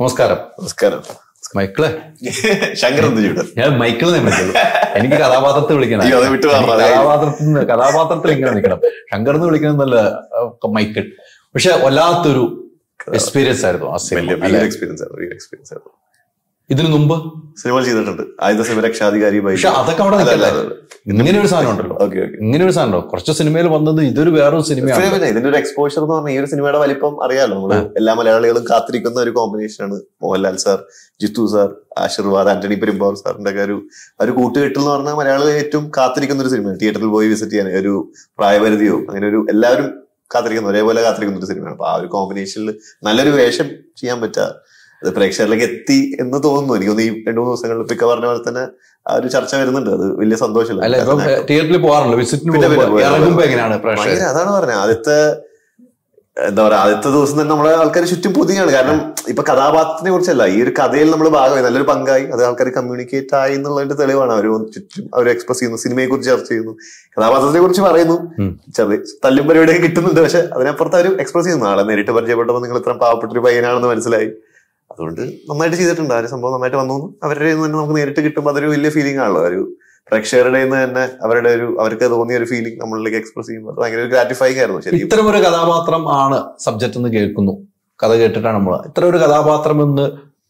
നമസ്കാരം നമസ്കാരം മൈക്കിള് ശങ്കർ ഞാൻ മൈക്കിൾ വിളിക്കുള്ളൂ എനിക്ക് കഥാപാത്രത്തെ വിളിക്കണം കഥാപാത്രത്തിന് കഥാപാത്രത്തിൽ ഇങ്ങനെ നിൽക്കണം ശങ്കർ എന്ന് വിളിക്കണമെന്നല്ല മൈക്കിൾ പക്ഷെ വല്ലാത്തൊരു എക്സ്പീരിയൻസ് ആയിരുന്നു ആ എക്സ്പീരിയൻസ് ആയിരുന്നു എക്സ്പീരിയൻസ് ആയിരുന്നു ഇതിനു മുമ്പ് സിനിമകൾ ചെയ്തിട്ടുണ്ട് ആയുധ സമരക്ഷാധികാരി പക്ഷെ അതൊക്കെ അവിടെ ഇങ്ങനെ ഒരു സാധനം ഉണ്ടല്ലോ ഇങ്ങനെ ഒരു സാധനം കുറച്ച് സിനിമയിൽ വന്നത് ഇതൊരു വേറൊരു സിനിമയാണ് ഇതിന്റെ ഒരു എക്സ്പോഷർ എന്ന് പറഞ്ഞാൽ ഈ ഒരു സിനിമയുടെ വലിപ്പം അറിയാലോ നമ്മള് എല്ലാ മലയാളികളും കാത്തിരിക്കുന്ന ഒരു കോമ്പിനേഷൻ ആണ് മോഹൻലാൽ സാർ ജിത്തു സാർ ആശീർവാദ് ആന്റണി പെരുമ്പാവൂർ സാറിന്റെ ഒക്കെ ഒരു ഒരു കൂട്ടുകെട്ടിൽ എന്ന് പറഞ്ഞാൽ മലയാളികൾ ഏറ്റവും കാത്തിരിക്കുന്ന ഒരു സിനിമയാണ് തിയേറ്ററിൽ പോയി വിസിറ്റ് ചെയ്യാൻ ഒരു പ്രായപരിധിയോ അങ്ങനെ ഒരു എല്ലാവരും കാത്തിരിക്കുന്ന ഒരേപോലെ കാത്തിരിക്കുന്ന ഒരു സിനിമയാണ് അപ്പൊ ആ ഒരു കോമ്പിനേഷനിൽ നല്ലൊരു വേഷം ചെയ്യാൻ പറ്റാ അത് പ്രേക്ഷകരിലേക്ക് എത്തി എന്ന് തോന്നുന്നു എനിക്ക് തോന്നുന്നു ഈ രണ്ടു മൂന്ന് ദിവസങ്ങളിൽ പിക്ക പറഞ്ഞ പോലെ തന്നെ ആ ഒരു ചർച്ച വരുന്നുണ്ട് അത് വലിയ സന്തോഷമില്ല തിയേറ്ററിൽ എങ്ങനെയാണ് അതാണ് പറഞ്ഞത് ആദ്യത്തെ എന്താ പറയാ ആദ്യത്തെ ദിവസം തന്നെ നമ്മളെ ആൾക്കാർ ചുറ്റും പുതിയാണ് കാരണം ഇപ്പൊ കഥാപാത്രത്തിനെ കുറിച്ചല്ല ഈ ഒരു കഥയിൽ നമ്മൾ ഭാഗമായി നല്ലൊരു പങ്കായി അത് ആൾക്കാർ കമ്മ്യൂണിക്കേറ്റ് ആയി എന്നുള്ളതിന്റെ തെളിവാണ് അവർ ചുറ്റും അവർ എക്സ്പ്രസ് ചെയ്യുന്നു സിനിമയെ കുറിച്ച് ചർച്ച ചെയ്യുന്നു കഥാപാത്രത്തെ കുറിച്ച് പറയുന്നു ചെറിയ തല്ലും പരിപാടിയൊക്കെ കിട്ടുന്നുണ്ട് പക്ഷെ അതിനപ്പുറത്ത് അവർ എക്സ്പ്രസ് ചെയ്യുന്നു ആളെ നേരിട്ട് പരിചയപ്പെട്ടപ്പോൾ നിങ്ങൾ ഇത്ര പാവപ്പെട്ടൊരു പയ്യനാണെന്ന് മനസ്സിലായി അതുകൊണ്ട് നന്നായിട്ട് ചെയ്തിട്ടുണ്ട് ആ ഒരു സംഭവം നന്നായിട്ട് വന്നു അവരുടെ തന്നെ നമുക്ക് നേരിട്ട് കിട്ടുമ്പോൾ അതൊരു വലിയ ഫീലിംഗ് ആണല്ലോ ഒരു പ്രേക്ഷകരുടെ നിന്ന് തന്നെ അവരുടെ ഒരു അവർക്ക് തോന്നിയ ഒരു ഫീലിംഗ് നമ്മളിലേക്ക് എക്സ്പ്രസ് ചെയ്യുമ്പോൾ ഭയങ്കര ഒരു ഗ്രാറ്റിഫൈങ് ആയിരുന്നു ശരി ഇത്തരം ഒരു കഥാപാത്രം ആണ് സബ്ജക്റ്റ് എന്ന് കേൾക്കുന്നു കഥ കേട്ടിട്ടാണ് നമ്മൾ ഇത്ര ഒരു കഥാപാത്രം എന്ന്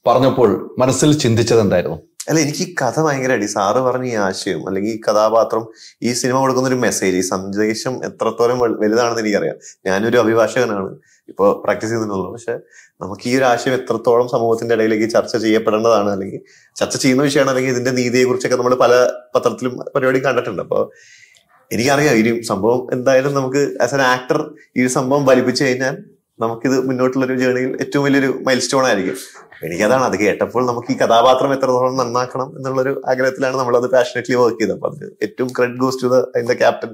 പറഞ്ഞപ്പോൾ മനസ്സിൽ ചിന്തിച്ചത് എന്തായിരുന്നു അല്ല എനിക്ക് ഈ കഥ അടി സാറ് പറഞ്ഞ ഈ ആശയം അല്ലെങ്കിൽ ഈ കഥാപാത്രം ഈ സിനിമ കൊടുക്കുന്ന ഒരു മെസ്സേജ് ഈ സന്ദേശം എത്രത്തോളം വലുതാണെന്ന് എനിക്കറിയാം ഞാനൊരു അഭിഭാഷകനാണ് ഇപ്പൊ പ്രാക്ടീസ് ചെയ്യുന്നുള്ളൂ പക്ഷെ നമുക്ക് ഈ ഒരു ആശയം എത്രത്തോളം സമൂഹത്തിന്റെ ഇടയിലേക്ക് ചർച്ച ചെയ്യപ്പെടേണ്ടതാണ് അല്ലെങ്കിൽ ചർച്ച ചെയ്യുന്ന വിഷയമാണ് അല്ലെങ്കിൽ ഇതിന്റെ കുറിച്ചൊക്കെ നമ്മൾ പല പത്രത്തിലും പരിപാടിയും കണ്ടിട്ടുണ്ട് അപ്പോൾ എനിക്കറിയാം ഇനി സംഭവം എന്തായാലും നമുക്ക് ആസ് എൻ ആക്ടർ ഈ സംഭവം വലിപ്പിച്ചു കഴിഞ്ഞാൽ നമുക്കിത് മുന്നോട്ടുള്ള ഒരു ജേണിയിൽ ഏറ്റവും വലിയൊരു മൈൽ സ്റ്റോൺ ആയിരിക്കും എനിക്കതാണ് അത് കേട്ടപ്പോൾ നമുക്ക് ഈ കഥാപാത്രം എത്രത്തോളം നന്നാക്കണം എന്നുള്ളൊരു ആഗ്രഹത്തിലാണ് നമ്മൾ അത് പാഷനറ്റ്ലി വർക്ക് ചെയ്തത് അപ്പൊ അത് ഏറ്റവും ക്രെഡിറ്റ് ഗോസ് ടു ദ അതിന്റെ ക്യാപ്റ്റൻ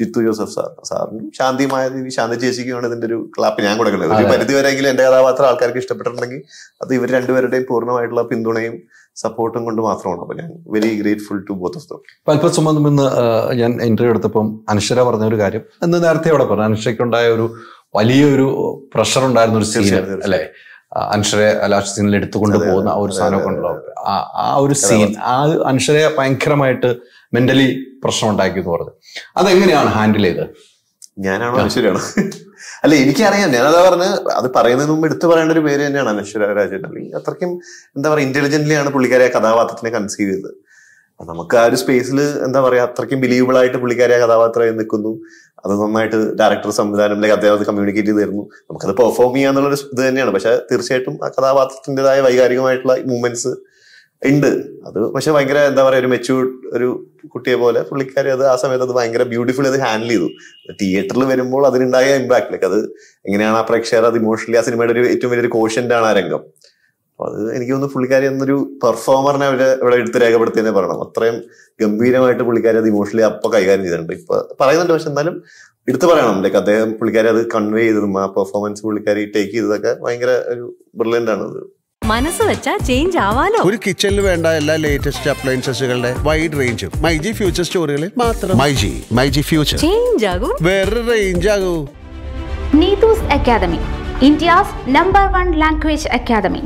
ജിത്തു ജോസഫ് സാർ സാറിനും ശാന്തിമായ ശാന്തി ചേച്ചിക്കുമാണ് ഇതിന്റെ ഒരു ക്ലാപ്പ് ഞാൻ കൊടുക്കുന്നത് ഒരു പരിധി വരെയെങ്കിലും എന്റെ കഥാപാത്രം ആൾക്കാർക്ക് ഇഷ്ടപ്പെട്ടിട്ടുണ്ടെങ്കിൽ അത് ഇവർ രണ്ടുപേരുടെയും പൂർണ്ണമായിട്ടുള്ള പിന്തുണയും സപ്പോർട്ടും കൊണ്ട് മാത്രമാണ് അപ്പൊ ഞാൻ very grateful to both of them അല്പ സംബന്ധം ഇന്ന് ഞാൻ ഇന്റർവ്യൂ എടുത്തപ്പം അനശ്വര പറഞ്ഞ ഒരു കാര്യം എന്ന് നേരത്തെ അവിടെ പറഞ്ഞു അനശ്വരയ്ക്കുണ്ടായ ഒരു വലിയൊരു പ്രഷർ ഉണ്ടായിരുന്ന ഒരു സീൻ അല്ലേ അൻഷറെ ലാസ്റ്റ് സീനിൽ എടുത്തുകൊണ്ട് പോകുന്ന ആ ഒരു സാധനമൊക്കെ ഉണ്ടല്ലോ ആ ഒരു സീൻ ആ അൻഷറെ ഭയങ്കരമായിട്ട് മെന്റലി പ്രശ്നം ഉണ്ടാക്കി എന്ന് പറഞ്ഞത് അതെങ്ങനെയാണ് ഹാൻഡിൽ ചെയ്തത് ഞാനാണോ അനശ്വരാണോ അല്ല എനിക്കറിയാം ഞാനതാ പറഞ്ഞ് അത് പറയുന്നതിന് മുമ്പ് എടുത്തു പറയേണ്ട ഒരു പേര് തന്നെയാണ് അനശ്വര രാജൻ അല്ലെങ്കിൽ അത്രയ്ക്കും എന്താ പറയുക ഇന്റലിജന്റ്ലി ആണ് പുള്ളിക്കാരെ കഥാപാത്രത്തിനെ കൺസീവ് ചെയ്തത് നമുക്ക് ആ ഒരു സ്പേസിൽ എന്താ പറയാ അത്രയ്ക്കും ബിലീവബിൾ ആയിട്ട് പുള്ളിക്കാരെ കഥാപാത്രമായി നിൽക്കുന്നു അത് നന്നായിട്ട് ഡയറക്ടർ സംവിധാനം അല്ലെങ്കിൽ അദ്ദേഹം അത് കമ്മ്യൂണിക്കേറ്റ് ചെയ്തിരുന്നു നമുക്കത് പെർഫോം ചെയ്യുക എന്നുള്ളൊരു ഇത് തന്നെയാണ് പക്ഷെ തീർച്ചയായിട്ടും ആ കഥാപാത്രത്തിൻ്റെതായ വൈകാരികമായിട്ടുള്ള മൂവ്മെന്റ്സ് ഉണ്ട് അത് പക്ഷെ ഭയങ്കര എന്താ പറയുക ഒരു മെച്യൂർഡ് ഒരു കുട്ടിയെ പോലെ പുള്ളിക്കാരി അത് ആ സമയത്ത് അത് ഭയങ്കര ബ്യൂട്ടിഫുൾ അത് ഹാൻഡിൽ ചെയ്തു തിയേറ്ററിൽ വരുമ്പോൾ അതിനുണ്ടായ ഇമ്പാക്ട് ലൈക്ക് അത് എങ്ങനെയാണ് ആ പ്രേക്ഷകർ അത് ഇമോഷണലി ആ സിനിമയുടെ ഒരു ഏറ്റവും വലിയൊരു കോഷ്യൻ്റ് ആണ് ആ രംഗം അപ്പൊ അത് എനിക്ക് തോന്നുന്നു പുള്ളിക്കാരി എന്നൊരു പെർഫോമറിനെ അവര് ഇവിടെ എടുത്ത് രേഖപ്പെടുത്തിയെന്നെ പറയണം അത്രയും ഗംഭീരമായിട്ട് പുള്ളിക്കാരി അത് ഇമോഷണലി അപ്പൊ കൈകാര്യം ചെയ്തിട്ടുണ്ട് ഇപ്പൊ പറയുന്നുണ്ട് പക്ഷെ എന്നാലും എടുത്ത് പറയണം ലൈക്ക് അദ്ദേഹം പുള്ളിക്കാരി അത് കൺവേ ചെയ്തതും ആ പെർഫോമൻസ് പുള്ളിക്കാരി ടേക്ക് ചെയ്തതൊക്കെ ഭയങ്കര ഒരു ബ്രില്യൻ്റ് ആണ് അത് മനസ്സ് വെച്ചാ ചേഞ്ച് ആവാലോ ഒരു കിച്ചണിൽ വേണ്ട എല്ലാ ലേറ്റസ്റ്റ് അപ്ലയൻസുകളുടെ വൈഡ് റേഞ്ചും മൈജി ഫ്യൂച്ചർ സ്റ്റോറുകളിൽ മാത്രം മൈജി മൈജി ഫ്യൂച്ചർ ചേഞ്ച് ആകൂ വേറെ റേഞ്ച് ആകൂ Neethus academy India's number one language academy